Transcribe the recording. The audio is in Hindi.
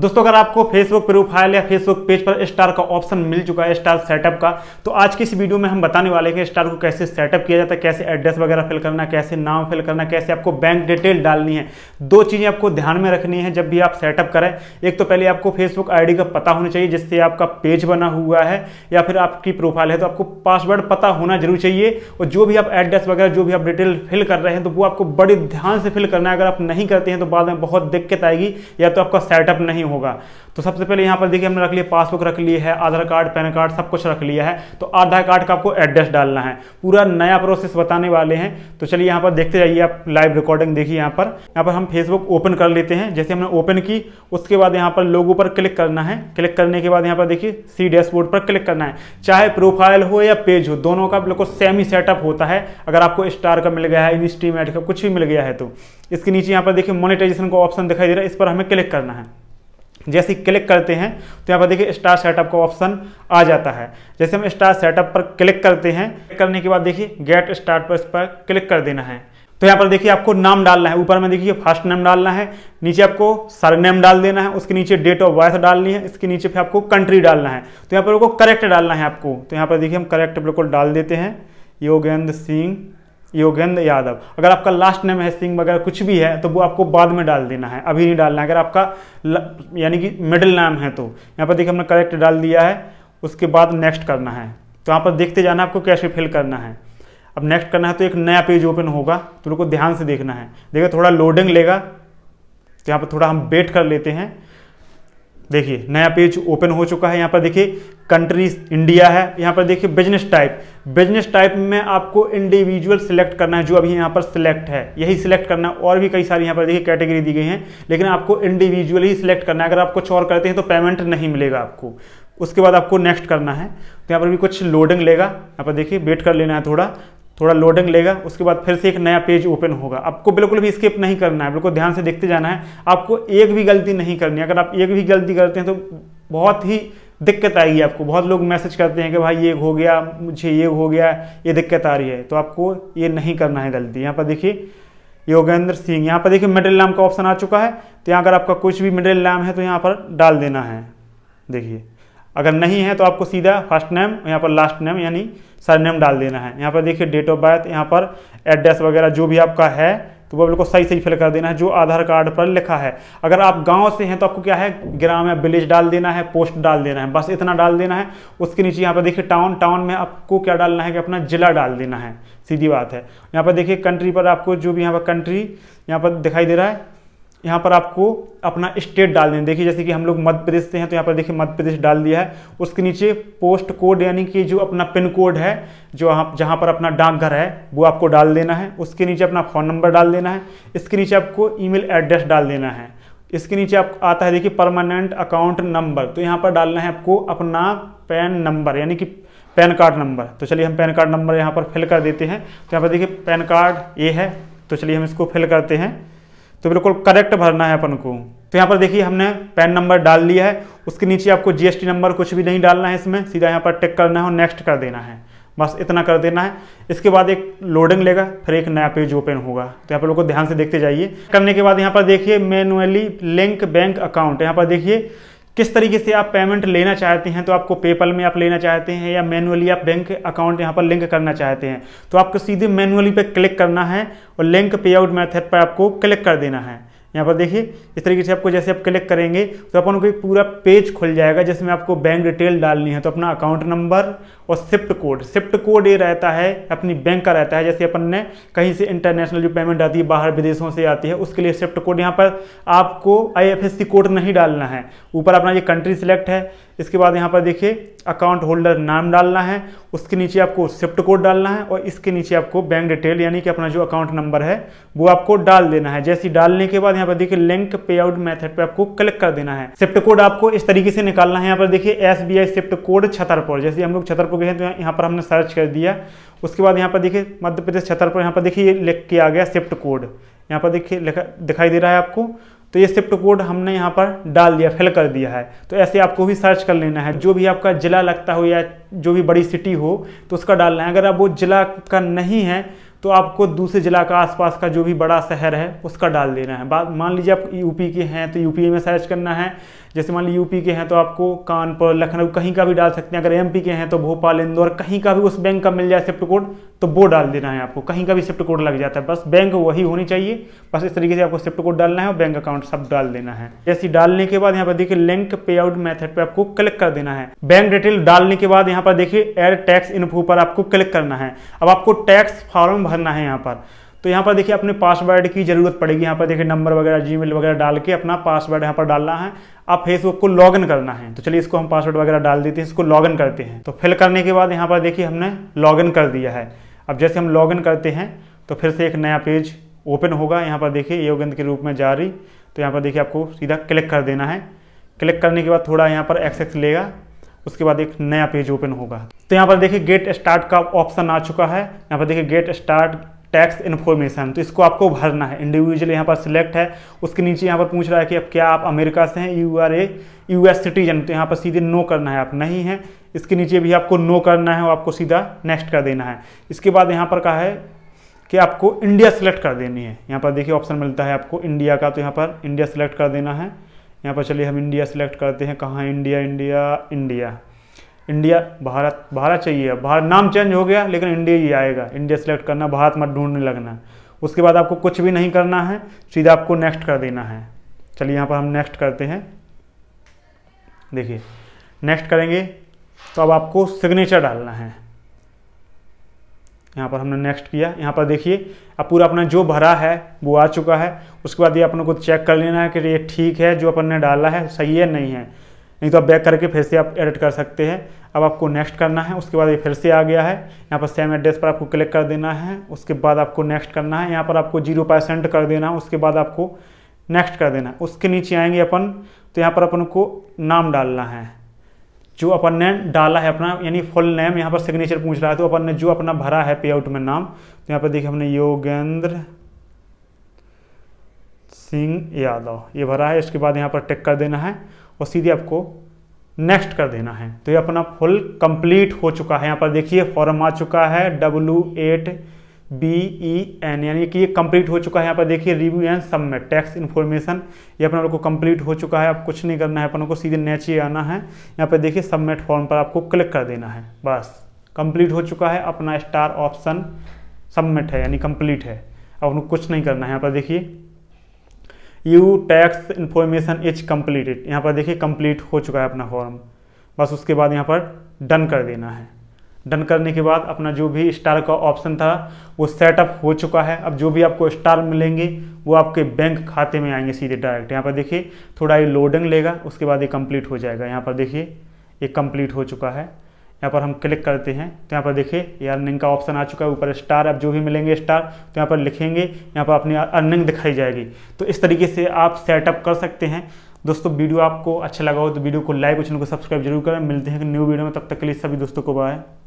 दोस्तों अगर आपको फेसबुक प्रोफाइल या फेसबुक पेज पर स्टार का ऑप्शन मिल चुका है स्टार सेटअप का तो आज की इस वीडियो में हम बताने वाले हैं स्टार को कैसे सेटअप किया जाता है कैसे एड्रेस वगैरह फिल करना कैसे नाम फिल करना कैसे आपको बैंक डिटेल डालनी है दो चीज़ें आपको ध्यान में रखनी है जब भी आप सेटअप करें एक तो पहले आपको फेसबुक आई का पता होना चाहिए जिससे आपका पेज बना हुआ है या फिर आपकी प्रोफाइल है तो आपको पासवर्ड पता होना जरूर चाहिए और जो भी आप एड्रेस वगैरह जो भी आप डिटेल फिल कर रहे हैं तो वो आपको बड़े ध्यान से फिल करना है अगर आप नहीं करते हैं तो बाद में बहुत दिक्कत आएगी या तो आपका सेटअप नहीं होगा तो सबसे पहले यहाँ पर देखिए हमने रख लिया पासबुक रख लिया है आधार कार्ड पैन कार्ड सब कुछ रख लिया है तो आधार कार्ड का आपको एड्रेस डालना है पूरा नया प्रोसेस बताने वाले हैं तो चलिए यहाँ पर देखते जाइए आप लाइव रिकॉर्डिंग देखिए यहाँ पर यहाँ पर हम फेसबुक ओपन कर लेते हैं जैसे हमने ओपन की उसके बाद यहाँ पर लोगों पर क्लिक करना है क्लिक करने के बाद यहाँ पर देखिए सी डैशबोर्ड पर क्लिक करना है चाहे प्रोफाइल हो या पेज हो दोनों का बिल्कुल सेम ही सेटअप होता है अगर आपको स्टार का मिल गया है इनस्टीमेट का कुछ भी मिल गया है तो इसके नीचे यहाँ पर देखिए मोनिटाइजेशन का ऑप्शन दिखाई दे रहा है इस पर हमें क्लिक करना है जैसे क्लिक करते हैं तो यहाँ पर देखिए स्टार सेटअप का ऑप्शन आ जाता है जैसे हम स्टार सेटअप पर क्लिक करते हैं क्लिक करने के बाद देखिए गेट स्टार्ट पर इस पर क्लिक कर देना है तो यहाँ पर देखिए आपको नाम डालना है ऊपर में देखिए फर्स्ट नेम डालना है नीचे आपको सर नेम डाल देना है उसके नीचे डेट ऑफ बर्थ डालनी है इसके नीचे फिर आपको कंट्री डालना है तो यहाँ पर उनको करेक्ट डालना है आपको तो यहाँ पर देखिए हम करेक्ट बिल्कुल डाल देते हैं योगेंद्र सिंह योगेंद्र यादव अगर आपका लास्ट नेम है सिंह वगैरह कुछ भी है तो वो आपको बाद में डाल देना है अभी नहीं डालना है अगर आपका यानी कि मिडिल नाम है तो यहाँ पर देखिए हमने करेक्ट डाल दिया है उसके बाद नेक्स्ट करना है तो यहाँ पर देखते जाना आपको कैसे फिल करना है अब नेक्स्ट करना है तो एक नया पेज ओपन होगा तो लोग ध्यान से देखना है देखिए थोड़ा लोडिंग लेगा तो यहाँ पर थोड़ा हम वेट कर लेते हैं देखिए नया पेज ओपन हो चुका है यहाँ पर देखिए कंट्रीज इंडिया है यहाँ पर देखिए बिजनेस टाइप बिजनेस टाइप में आपको इंडिविजुअल सिलेक्ट करना है जो अभी यहाँ पर सिलेक्ट है यही सिलेक्ट करना है और भी कई सारी यहाँ पर देखिए कैटेगरी दी गई हैं लेकिन आपको इंडिविजुअल ही सिलेक्ट करना है अगर आप कुछ और करते हैं तो पेमेंट नहीं मिलेगा आपको उसके बाद आपको नेक्स्ट करना है तो यहाँ पर भी कुछ लोडिंग लेगा यहाँ पर देखिए वेट कर लेना है थोड़ा थोड़ा लोडिंग लेगा उसके बाद फिर से एक नया पेज ओपन होगा आपको बिल्कुल भी स्किप नहीं करना है बिल्कुल ध्यान से देखते जाना है आपको एक भी गलती नहीं करनी अगर आप एक भी गलती करते हैं तो बहुत ही दिक्कत आएगी आपको बहुत लोग मैसेज करते हैं कि भाई ये हो गया मुझे ये हो गया ये दिक्कत आ रही है तो आपको ये नहीं करना है गलती यहाँ पर देखिए योगेंद्र सिंह यहाँ पर देखिए मिडिल नाम का ऑप्शन आ चुका है तो यहाँ अगर आपका कुछ भी मिडिल नाम है तो यहाँ पर डाल देना है देखिए अगर नहीं है तो आपको सीधा फर्स्ट नेम यहाँ पर लास्ट नेम यानी सर नेम डाल देना है यहाँ पर देखिए डेट ऑफ बर्थ यहाँ पर एड्रेस वगैरह जो भी आपका है तो वो बिल्कुल सही सही फिल कर देना है जो आधार कार्ड पर लिखा है अगर आप गांव से हैं तो आपको क्या है ग्राम या विलेज डाल देना है पोस्ट डाल देना है बस इतना डाल देना है उसके नीचे यहाँ पर देखिए टाउन टाउन में आपको क्या डालना है कि अपना जिला डाल देना है सीधी बात है यहाँ पर देखिए कंट्री पर आपको जो भी यहाँ पर कंट्री यहाँ पर दिखाई दे रहा है यहाँ पर आपको अपना स्टेट डाल देना देखिए जैसे कि हम लोग मध्य प्रदेश से हैं तो यहाँ पर देखिए मध्य प्रदेश डाल दिया है उसके नीचे पोस्ट कोड यानी कि जो अपना पिन कोड है जो आप जहाँ पर अपना डाकघर है वो आपको डाल देना है उसके नीचे अपना फ़ोन नंबर डाल देना है इसके नीचे आपको ईमेल एड्रेस डाल देना है इसके नीचे आप आता है देखिए परमानेंट अकाउंट नंबर तो यहाँ पर डालना है आपको अपना पैन नंबर यानी कि पैन कार्ड नंबर तो चलिए हम पैन कार्ड नंबर यहाँ पर फिल कर देते हैं तो यहाँ पर देखिए पैन कार्ड ये है तो चलिए हम इसको फिल करते हैं तो बिल्कुल करेक्ट भरना है अपन को तो यहाँ पर देखिए हमने पैन नंबर डाल लिया है उसके नीचे आपको जीएसटी नंबर कुछ भी नहीं डालना है इसमें सीधा यहाँ पर टिक करना है और नेक्स्ट कर देना है बस इतना कर देना है इसके बाद एक लोडिंग लेगा फिर एक नया पेज ओपन होगा तो यहाँ पर लोगों को ध्यान से देखते जाइए करने के बाद यहाँ पर देखिए मैनुअली लिंक बैंक अकाउंट यहाँ पर देखिए किस तरीके से आप पेमेंट लेना चाहते हैं तो आपको पेपल में आप लेना चाहते हैं या मैनुअली आप बैंक अकाउंट यहाँ पर लिंक करना चाहते हैं तो आपको सीधे मैनुअली पे क्लिक करना है और लिंक पे आउट मैथड पर आपको क्लिक कर देना है यहाँ पर देखिए इस तरीके से आपको जैसे आप क्लिक करेंगे तो अपन को एक पूरा पेज खुल जाएगा जिसमें आपको बैंक डिटेल डालनी है तो अपना अकाउंट नंबर और सिप्ट कोड सिप्ट कोड ये रहता है अपनी बैंक का रहता है जैसे अपन ने कहीं से इंटरनेशनल जो पेमेंट आती है बाहर विदेशों से आती है उसके लिए सिप्ट कोड यहाँ पर आपको आई कोड नहीं डालना है ऊपर अपना ये कंट्री सिलेक्ट है इसके बाद यहाँ पर देखिए अकाउंट होल्डर नाम डालना है उसके नीचे आपको सिफ्ट कोड डालना है और इसके नीचे आपको बैंक डिटेल यानी कि अपना जो अकाउंट नंबर है वो आपको डाल देना है जैसे डालने के बाद यहाँ पर देखिए लिंक पे आउट मैथड पर आपको क्लिक कर देना है सिफ्ट कोड आपको इस तरीके से निकालना है यहाँ पर देखिए S B I swift code Chhatarpur जैसे हम लोग छतरपुर गए हैं तो यहाँ पर हमने सर्च कर दिया उसके बाद यहाँ पर देखिए मध्य प्रदेश छतरपुर यहाँ पर देखिए ये लिख के आ गया शिफ्ट कोड यहाँ पर देखिए लिखा दिखाई दे रहा है आपको तो ये शिफ्ट कोड हमने यहाँ पर डाल दिया फिल कर दिया है तो ऐसे आपको भी सर्च कर लेना है जो भी आपका ज़िला लगता हो या जो भी बड़ी सिटी हो तो उसका डालना है अगर आप वो ज़िला का नहीं है तो आपको दूसरे ज़िला का आसपास का जो भी बड़ा शहर है उसका डाल देना है बात मान लीजिए आप यूपी के हैं तो यूपी में सर्च करना है जैसे मान लीजिए यूपी के हैं तो आपको कानपुर लखनऊ कहीं का भी डाल सकते हैं अगर एमपी के हैं तो भोपाल इंदौर कहीं का भी उस बैंक का मिल जाए शिफ्ट कोड तो वो डाल देना है आपको कहीं का भी शिफ्ट कोड लग जाता है बस बैंक वही होनी चाहिए बस इस तरीके से आपको शिफ्ट कोड डालना है और बैंक अकाउंट सब डाल देना है जैसे डालने के बाद यहाँ पर देखिए लिंक पे आउट मैथड पर आपको क्लिक कर देना है बैंक डिटेल डालने के बाद यहाँ पर देखिए एड टैक्स इन्फो पर आपको क्लिक करना है अब आपको टैक्स फॉर्म भरना है यहाँ पर तो यहाँ पर देखिए अपने पासवर्ड की ज़रूरत पड़ेगी यहाँ पर देखिए नंबर वगैरह जीमेल वगैरह डाल के अपना पासवर्ड यहाँ पर डालना है अब फेसबुक को लॉगिन करना है तो चलिए इसको हम पासवर्ड वगैरह डाल देते हैं इसको लॉगिन करते हैं तो फिल करने के बाद यहाँ पर देखिए हमने लॉगिन कर दिया है अब जैसे हम लॉगिन करते हैं तो फिर से एक नया पेज ओपन होगा यहाँ पर देखिए योगेंद्र के रूप में जारी तो यहाँ पर देखिए आपको सीधा क्लिक कर देना है क्लिक करने के बाद थोड़ा यहाँ पर एक्सेस लेगा उसके बाद एक नया पेज ओपन होगा तो यहाँ पर देखिए गेट स्टार्ट का ऑप्शन आ चुका है यहाँ पर देखिए गेट स्टार्ट टैक्स इन्फॉर्मेशन तो इसको आपको भरना है इंडिविजुअल यहाँ पर सिलेक्ट है उसके नीचे यहाँ पर पूछ रहा है कि अब क्या आप अमेरिका से हैं you are a U S citizen तो यहाँ पर सीधे नो करना है आप नहीं हैं इसके नीचे भी आपको नो करना है और आपको सीधा नेक्स्ट कर देना है इसके बाद यहाँ पर कहा है कि आपको इंडिया सेलेक्ट कर देनी है यहाँ पर देखिए ऑप्शन मिलता है आपको इंडिया का तो यहाँ पर इंडिया सेलेक्ट कर देना है यहाँ पर चलिए हम इंडिया सेलेक्ट करते हैं कहाँ India India India India Bharat Bharat चाहिए अब भारत नाम चेंज हो गया लेकिन इंडिया ही आएगा इंडिया सेलेक्ट करना भारत मत ढूंढने लगना उसके बाद आपको कुछ भी नहीं करना है सीधा आपको नेक्स्ट कर देना है चलिए यहाँ पर हम नेक्स्ट करते हैं देखिए नेक्स्ट करेंगे तो अब आपको सिग्नेचर डालना है यहाँ पर हमने नेक्स्ट किया यहाँ पर देखिए अब पूरा अपना जो भरा है वो आ चुका है उसके बाद ये अपन को चेक कर लेना है कि ये ठीक है जो अपन ने डाला है सही है नहीं है नहीं तो आप बैक करके फिर से आप एडिट कर सकते हैं अब आपको नेक्स्ट करना है उसके बाद ये फिर से आ गया है यहाँ पर सेम एड्रेस पर आपको क्लिक कर देना है उसके बाद आपको नेक्स्ट करना है यहाँ पर आपको जीरो परसेंट कर देना है उसके बाद आपको नेक्स्ट कर देना है उसके नीचे आएंगे अपन तो यहाँ पर अपन को नाम डालना है जो अपन ने डाला है अपना यानी फुल नेम यहाँ पर सिग्नेचर पूछ रहा है तो अपन ने जो अपना भरा है पे आउट में नाम तो यहाँ पर देखिए हमने योगेंद्र सिंह यादव ये भरा है इसके बाद यहाँ पर टिक कर देना है और सीधे आपको नेक्स्ट कर देना है तो ये अपना फुल कंप्लीट हो चुका है यहाँ पर देखिए फॉर्म आ चुका है W eight B E N यानी कि ये कंप्लीट हो चुका है यहाँ पर देखिए रिव्यू एंड सब में टैक्स इन्फॉर्मेशन ये अपने लोग को कंप्लीट हो चुका है अब कुछ नहीं करना है अपन को सीधे नेचे आना है यहाँ पर देखिए सबमिट फॉर्म पर आपको क्लिक कर देना है बस कंप्लीट हो चुका है अपना स्टार ऑप्शन सबमिट है यानी कंप्लीट है अब उनको कुछ नहीं करना है यहाँ पर देखिए you tax information is completed यहाँ पर देखिए कंप्लीट हो चुका है अपना फॉर्म बस उसके बाद यहाँ पर डन कर देना है डन करने के बाद अपना जो भी स्टार का ऑप्शन था वो सेटअप हो चुका है अब जो भी आपको स्टार मिलेंगे वो आपके बैंक खाते में आएंगे सीधे डायरेक्ट यहाँ पर देखिए थोड़ा ये लोडिंग लेगा उसके बाद ये कंप्लीट हो जाएगा यहाँ पर देखिए ये कंप्लीट हो चुका है यहाँ पर हम क्लिक करते हैं तो यहाँ पर देखिए ये अर्निंग का ऑप्शन आ चुका है ऊपर स्टार अब जो भी मिलेंगे स्टार तो यहाँ पर लिखेंगे यहाँ पर अपनी अर्निंग दिखाई जाएगी तो इस तरीके से आप सेटअप कर सकते हैं दोस्तों वीडियो आपको अच्छा लगा हो तो वीडियो को लाइक और चैनल को सब्सक्राइब जरूर करें मिलते हैं न्यू वीडियो में तब तक के लिए सभी दोस्तों को बाय